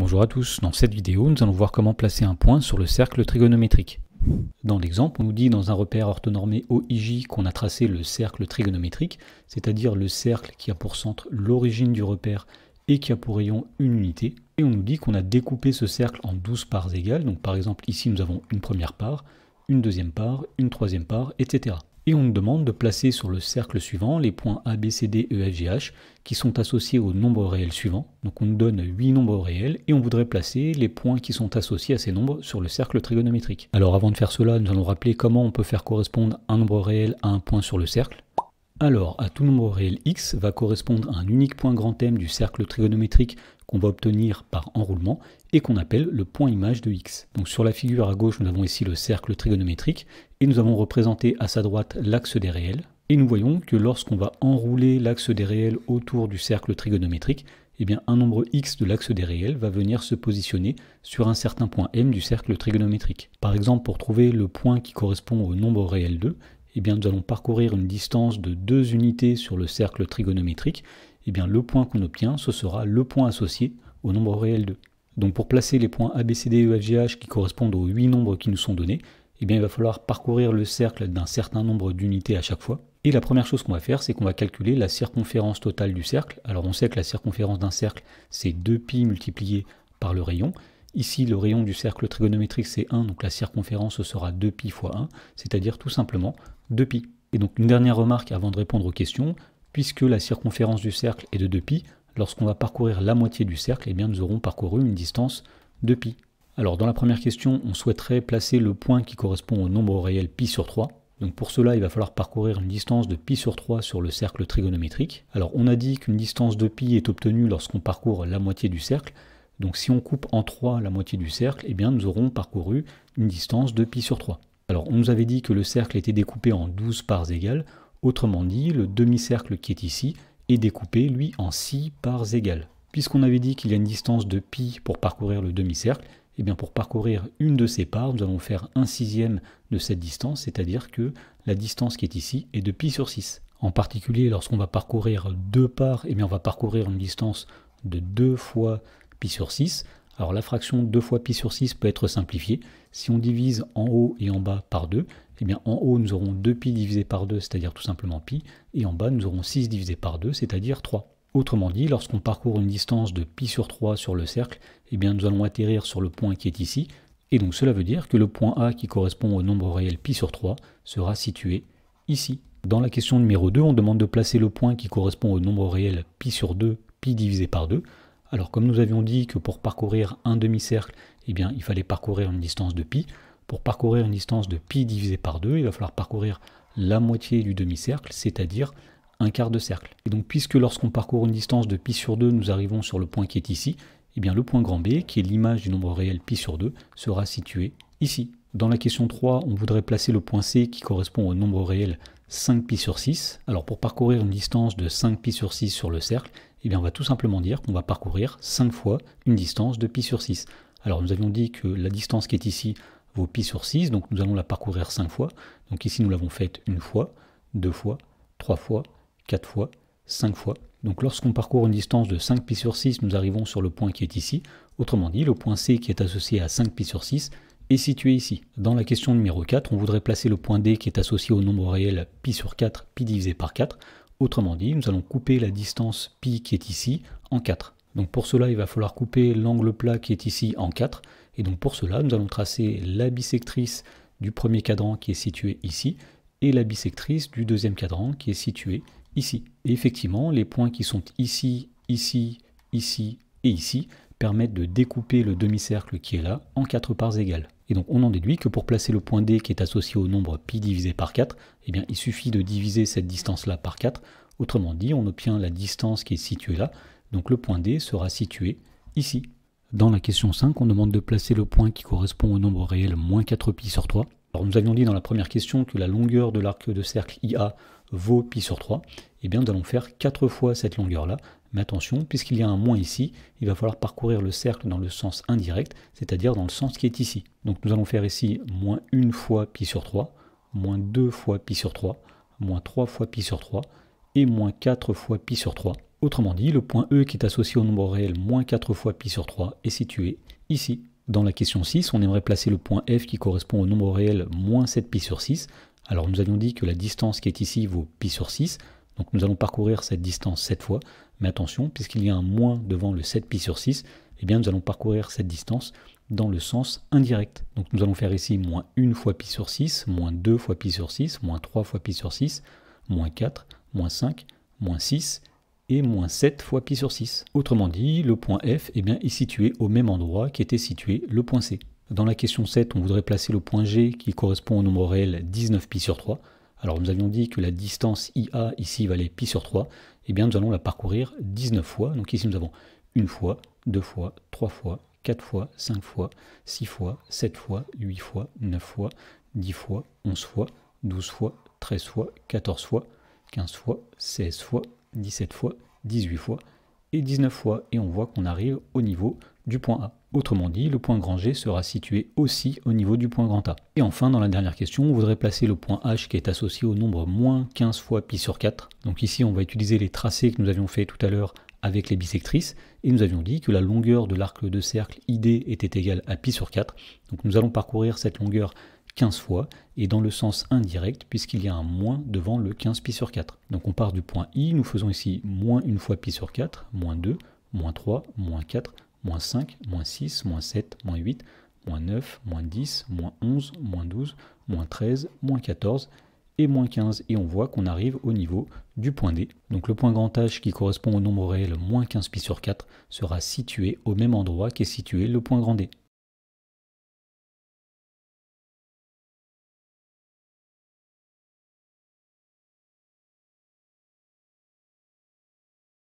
Bonjour à tous, dans cette vidéo nous allons voir comment placer un point sur le cercle trigonométrique. Dans l'exemple, on nous dit dans un repère orthonormé OIJ qu'on a tracé le cercle trigonométrique, c'est-à-dire le cercle qui a pour centre l'origine du repère et qui a pour rayon une unité. Et on nous dit qu'on a découpé ce cercle en 12 parts égales, donc par exemple ici nous avons une première part, une deuxième part, une troisième part, etc et on nous demande de placer sur le cercle suivant les points A, B, C, D, E, F, G, H qui sont associés au nombre réel suivant. Donc on nous donne 8 nombres réels et on voudrait placer les points qui sont associés à ces nombres sur le cercle trigonométrique. Alors avant de faire cela, nous allons rappeler comment on peut faire correspondre un nombre réel à un point sur le cercle. Alors, à tout nombre réel x va correspondre un unique point grand M du cercle trigonométrique qu'on va obtenir par enroulement et qu'on appelle le point image de x. Donc sur la figure à gauche, nous avons ici le cercle trigonométrique et nous avons représenté à sa droite l'axe des réels. Et nous voyons que lorsqu'on va enrouler l'axe des réels autour du cercle trigonométrique, eh bien un nombre x de l'axe des réels va venir se positionner sur un certain point m du cercle trigonométrique. Par exemple, pour trouver le point qui correspond au nombre réel 2, eh bien, nous allons parcourir une distance de deux unités sur le cercle trigonométrique, eh bien, le point qu'on obtient, ce sera le point associé au nombre réel 2. Donc pour placer les points ABCDEFGH et qui correspondent aux 8 nombres qui nous sont donnés, eh bien, il va falloir parcourir le cercle d'un certain nombre d'unités à chaque fois. Et la première chose qu'on va faire, c'est qu'on va calculer la circonférence totale du cercle. Alors on sait que la circonférence d'un cercle, c'est 2π multiplié par le rayon. Ici, le rayon du cercle trigonométrique, c'est 1, donc la circonférence sera 2π fois 1, c'est-à-dire tout simplement 2π. Et donc une dernière remarque avant de répondre aux questions, puisque la circonférence du cercle est de 2π, lorsqu'on va parcourir la moitié du cercle, eh bien, nous aurons parcouru une distance de π. Alors dans la première question, on souhaiterait placer le point qui correspond au nombre réel π sur 3. Donc pour cela, il va falloir parcourir une distance de π sur 3 sur le cercle trigonométrique. Alors on a dit qu'une distance de π est obtenue lorsqu'on parcourt la moitié du cercle, donc si on coupe en 3 la moitié du cercle, eh bien nous aurons parcouru une distance de pi sur 3. Alors on nous avait dit que le cercle était découpé en 12 parts égales, autrement dit le demi-cercle qui est ici est découpé lui en 6 parts égales. Puisqu'on avait dit qu'il y a une distance de pi pour parcourir le demi-cercle, eh bien pour parcourir une de ces parts, nous allons faire un sixième de cette distance, c'est-à-dire que la distance qui est ici est de pi sur 6. En particulier, lorsqu'on va parcourir deux parts, eh bien on va parcourir une distance de 2 fois pi sur 6. Alors la fraction 2 fois pi sur 6 peut être simplifiée. Si on divise en haut et en bas par 2, eh bien en haut nous aurons 2pi divisé par 2, c'est-à-dire tout simplement pi, et en bas nous aurons 6 divisé par 2, c'est-à-dire 3. Autrement dit, lorsqu'on parcourt une distance de pi sur 3 sur le cercle, eh bien nous allons atterrir sur le point qui est ici, et donc cela veut dire que le point A qui correspond au nombre réel pi sur 3 sera situé ici. Dans la question numéro 2, on demande de placer le point qui correspond au nombre réel pi sur 2, pi divisé par 2. Alors comme nous avions dit que pour parcourir un demi-cercle, eh bien, il fallait parcourir une distance de pi. Pour parcourir une distance de pi divisé par 2, il va falloir parcourir la moitié du demi-cercle, c'est-à-dire un quart de cercle. Et donc puisque lorsqu'on parcourt une distance de pi sur 2, nous arrivons sur le point qui est ici, eh bien le point grand B, qui est l'image du nombre réel pi sur 2, sera situé ici. Dans la question 3, on voudrait placer le point C qui correspond au nombre réel 5 pi sur 6. Alors pour parcourir une distance de 5 pi sur 6 sur le cercle, on va tout simplement dire qu'on va parcourir 5 fois une distance de pi sur 6. Alors nous avions dit que la distance qui est ici vaut pi sur 6, donc nous allons la parcourir 5 fois. Donc ici nous l'avons faite une fois, deux fois, trois fois, quatre fois, cinq fois. Donc lorsqu'on parcourt une distance de 5 pi sur 6, nous arrivons sur le point qui est ici. Autrement dit, le point C qui est associé à 5 pi sur 6 est situé ici. Dans la question numéro 4, on voudrait placer le point D qui est associé au nombre réel pi sur 4, pi divisé par 4. Autrement dit, nous allons couper la distance pi qui est ici en 4. Donc pour cela, il va falloir couper l'angle plat qui est ici en 4. Et donc pour cela, nous allons tracer la bisectrice du premier cadran qui est situé ici et la bisectrice du deuxième cadran qui est situé ici. Et effectivement, les points qui sont ici, ici, ici et ici permettent de découper le demi-cercle qui est là en quatre parts égales. Et donc on en déduit que pour placer le point D qui est associé au nombre pi divisé par 4, eh bien il suffit de diviser cette distance-là par 4 Autrement dit, on obtient la distance qui est située là, donc le point D sera situé ici. Dans la question 5, on demande de placer le point qui correspond au nombre réel moins 4 pi sur 3. Alors nous avions dit dans la première question que la longueur de l'arc de cercle IA vaut pi sur 3. Eh bien nous allons faire 4 fois cette longueur-là, mais attention, puisqu'il y a un moins ici, il va falloir parcourir le cercle dans le sens indirect, c'est-à-dire dans le sens qui est ici. Donc nous allons faire ici moins 1 fois pi sur 3, moins 2 fois pi sur 3, moins 3 fois pi sur 3, et moins 4 fois pi sur 3. Autrement dit, le point E qui est associé au nombre réel moins 4 fois pi sur 3 est situé ici. Dans la question 6, on aimerait placer le point F qui correspond au nombre réel moins 7 pi sur 6. Alors nous avions dit que la distance qui est ici vaut pi sur 6, donc nous allons parcourir cette distance 7 fois, mais attention, puisqu'il y a un moins devant le 7 pi sur 6, eh bien nous allons parcourir cette distance dans le sens indirect. Donc nous allons faire ici moins 1 fois pi sur 6, moins 2 fois pi sur 6, moins 3 fois pi sur 6, moins 4, moins 5, moins 6 et moins 7 fois pi sur 6. Autrement dit, le point F eh bien, est situé au même endroit qu'était situé le point C. Dans la question 7, on voudrait placer le point G qui correspond au nombre réel 19pi sur 3. Alors nous avions dit que la distance IA ici valait pi sur 3. Eh bien nous allons la parcourir 19 fois. Donc ici nous avons une fois, 2 fois, 3 fois, 4 fois, 5 fois, 6 fois, 7 fois, 8 fois, 9 fois, 10 fois, 11 fois, 12 fois, 13 fois, 14 fois, 15 fois, 16 fois, 17 fois, 18 fois et 19 fois. Et on voit qu'on arrive au niveau du point A. Autrement dit, le point grand G sera situé aussi au niveau du point grand A. Et enfin, dans la dernière question, on voudrait placer le point H qui est associé au nombre moins 15 fois pi sur 4. Donc ici, on va utiliser les tracés que nous avions fait tout à l'heure avec les bisectrices, et nous avions dit que la longueur de l'arc de cercle ID était égale à pi sur 4. Donc nous allons parcourir cette longueur 15 fois, et dans le sens indirect, puisqu'il y a un moins devant le 15 pi sur 4. Donc on part du point i, nous faisons ici moins 1 fois pi sur 4, moins 2, moins 3, moins 4, moins 5, moins 6, moins 7, moins 8, moins 9, moins 10, moins 11, moins 12, moins 13, moins 14, et moins 15 et on voit qu'on arrive au niveau du point D. Donc le point grand H qui correspond au nombre réel moins 15 pi sur 4 sera situé au même endroit qu'est situé le point grand D.